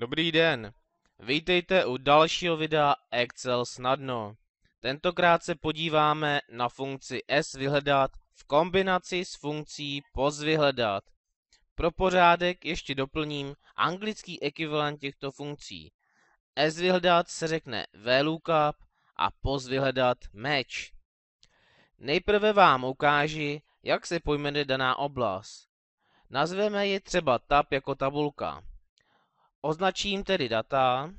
Dobrý den, vítejte u dalšího videa Excel snadno. Tentokrát se podíváme na funkci S vyhledat v kombinaci s funkcí POS vyhledat. Pro pořádek ještě doplním anglický ekvivalent těchto funkcí. S vyhledat se řekne VLOOKUP a POS vyhledat match. Nejprve vám ukáži, jak se pojmenuje daná oblast. Nazveme ji třeba tab jako tabulka. Označím tedy data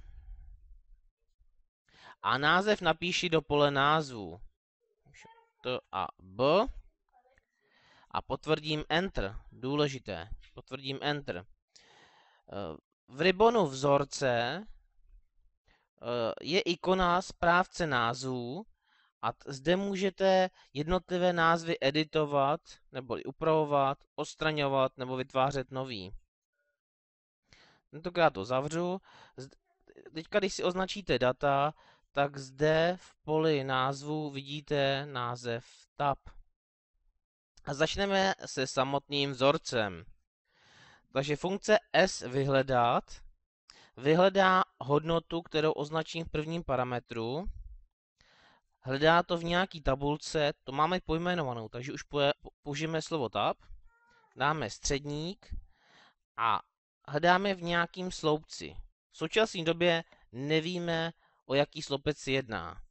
a název napíši do pole názvu. T a B a potvrdím Enter. Důležité. Potvrdím Enter. Eh, v ribonu vzorce eh, je ikona správce názvů a zde můžete jednotlivé názvy editovat nebo upravovat, odstraňovat nebo vytvářet nový. No Tentokrát já to zavřu. Teďka, když si označíte data, tak zde v poli názvu vidíte název tab. A začneme se samotným vzorcem. Takže funkce s vyhledat vyhledá hodnotu, kterou označím v prvním parametru. Hledá to v nějaký tabulce, to máme pojmenovanou, takže už použijeme slovo tab. Dáme středník a hledáme v nějakým sloupci. V současné době nevíme, o jaký sloupec se jedná.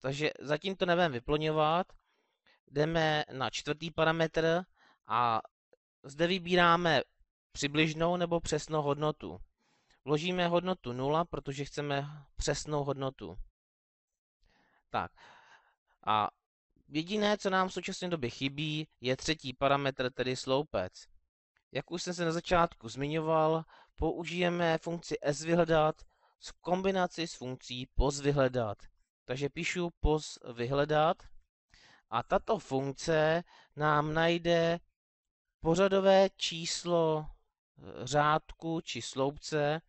Takže zatím to nebudeme vyplňovat. Jdeme na čtvrtý parametr a zde vybíráme přibližnou nebo přesnou hodnotu. Vložíme hodnotu 0, protože chceme přesnou hodnotu. Tak. A jediné, co nám v současné době chybí, je třetí parametr, tedy sloupec. Jak už jsem se na začátku zmiňoval, použijeme funkci S vyhledat v kombinaci s funkcí vyhledat. Takže píšu vyhledat a tato funkce nám najde pořadové číslo eh, řádku či sloupce,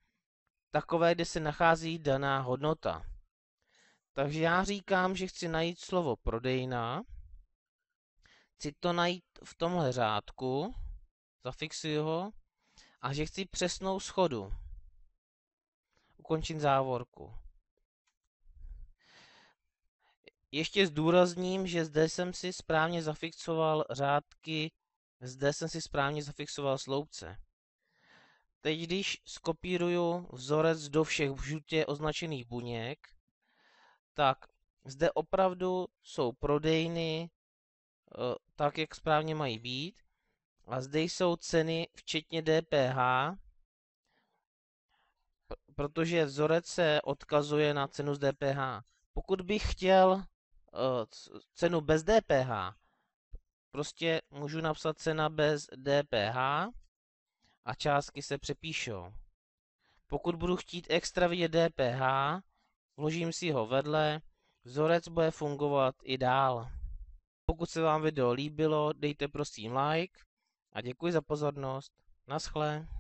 takové, kde se nachází daná hodnota. Takže já říkám, že chci najít slovo prodejna, chci to najít v tomhle řádku, zafixuji ho a že chci přesnou schodu. Ukončím závorku. Ještě zdůrazním, že zde jsem si správně zafixoval řádky, zde jsem si správně zafixoval sloupce. Teď, když skopíruju vzorec do všech v označených buněk, tak zde opravdu jsou prodejny eh, tak, jak správně mají být a zde jsou ceny včetně DPH, protože vzorec se odkazuje na cenu z DPH. Pokud bych chtěl eh, cenu bez DPH, prostě můžu napsat cena bez DPH a částky se přepíšou. Pokud budu chtít extra vidět DPH, vložím si ho vedle, vzorec bude fungovat i dál. Pokud se vám video líbilo, dejte prosím like a děkuji za pozornost. Naschle.